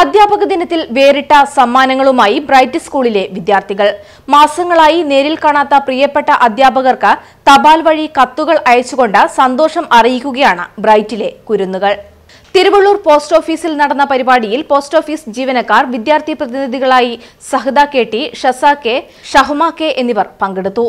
അധ്യാപക ദിനത്തിൽ വേറിട്ട സമ്മാനങ്ങളുമായി ബ്രൈറ്റ് സ്കൂളിലെ വിദ്യാർത്ഥികൾ മാസങ്ങളായി നേരിൽ കാണാത്ത പ്രിയപ്പെട്ട അധ്യാപകർക്ക് തപാൽ വഴി കത്തുകൾ അയച്ചുകൊണ്ട് സന്തോഷം അറിയിക്കുകയാണ് ബ്രൈറ്റിലെ കുരുന്നുകൾ തിരുവള്ളൂർ പോസ്റ്റ് ഓഫീസിൽ നടന്ന പരിപാടിയിൽ പോസ്റ്റ് ഓഫീസ് ജീവനക്കാർ വിദ്യാർത്ഥി പ്രതിനിധികളായി Sahada K T Shasa K Shahma K എന്നിവർ പങ്കെടുത്തു